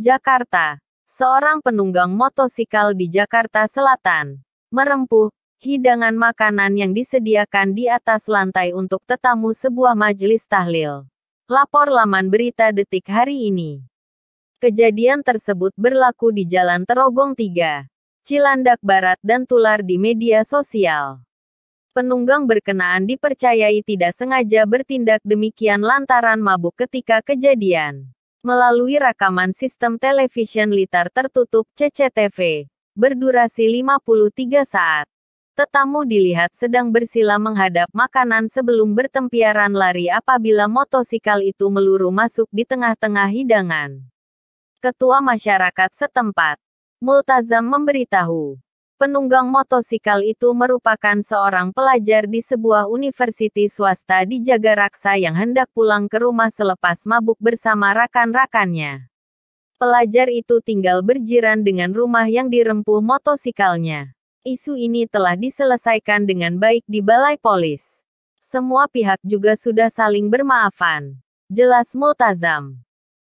Jakarta. Seorang penunggang motosikal di Jakarta Selatan merempuh hidangan makanan yang disediakan di atas lantai untuk tetamu sebuah majelis tahlil. Lapor laman berita detik hari ini. Kejadian tersebut berlaku di Jalan Terogong 3, Cilandak Barat dan tular di media sosial. Penunggang berkenaan dipercayai tidak sengaja bertindak demikian lantaran mabuk ketika kejadian melalui rekaman sistem televisyen litar tertutup CCTV, berdurasi 53 saat. Tetamu dilihat sedang bersila menghadap makanan sebelum bertempiaran lari apabila motosikal itu meluru masuk di tengah-tengah hidangan. Ketua masyarakat setempat, Multazam memberitahu, Penunggang motosikal itu merupakan seorang pelajar di sebuah universiti swasta di Jagaraksa yang hendak pulang ke rumah selepas mabuk bersama rakan-rakannya. Pelajar itu tinggal berjiran dengan rumah yang dirempuh motosikalnya. Isu ini telah diselesaikan dengan baik di balai polis. Semua pihak juga sudah saling bermaafan. Jelas Multazam.